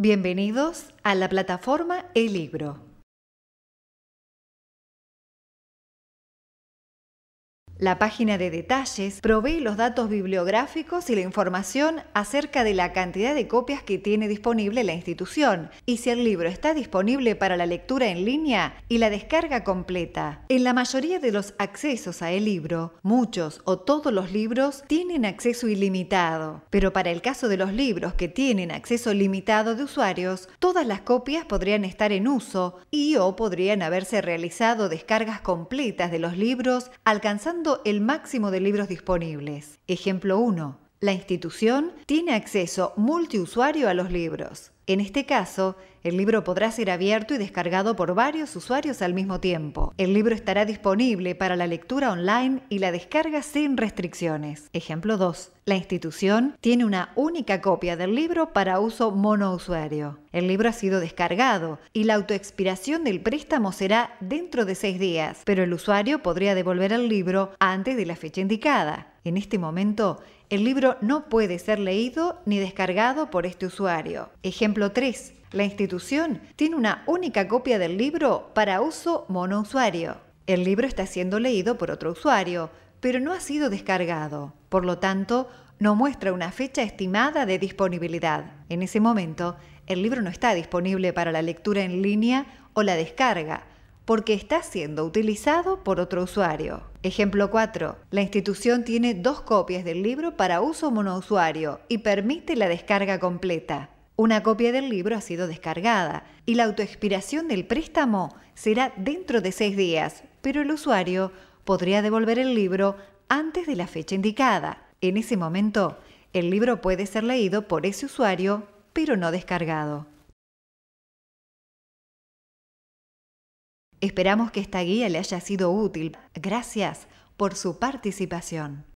Bienvenidos a la plataforma El Libro. La página de detalles provee los datos bibliográficos y la información acerca de la cantidad de copias que tiene disponible la institución y si el libro está disponible para la lectura en línea y la descarga completa. En la mayoría de los accesos a el libro, muchos o todos los libros tienen acceso ilimitado, pero para el caso de los libros que tienen acceso limitado de usuarios, todas las copias podrían estar en uso y o podrían haberse realizado descargas completas de los libros alcanzando el máximo de libros disponibles. Ejemplo 1. La institución tiene acceso multiusuario a los libros. En este caso, el libro podrá ser abierto y descargado por varios usuarios al mismo tiempo. El libro estará disponible para la lectura online y la descarga sin restricciones. Ejemplo 2. La institución tiene una única copia del libro para uso monousuario. El libro ha sido descargado y la autoexpiración del préstamo será dentro de seis días, pero el usuario podría devolver el libro antes de la fecha indicada. En este momento, el libro no puede ser leído ni descargado por este usuario. Ejemplo 3. La institución tiene una única copia del libro para uso monousuario. El libro está siendo leído por otro usuario, pero no ha sido descargado. Por lo tanto, no muestra una fecha estimada de disponibilidad. En ese momento, el libro no está disponible para la lectura en línea o la descarga, porque está siendo utilizado por otro usuario. Ejemplo 4. La institución tiene dos copias del libro para uso monousuario y permite la descarga completa. Una copia del libro ha sido descargada y la autoexpiración del préstamo será dentro de seis días, pero el usuario podría devolver el libro antes de la fecha indicada. En ese momento, el libro puede ser leído por ese usuario, pero no descargado. Esperamos que esta guía le haya sido útil. Gracias por su participación.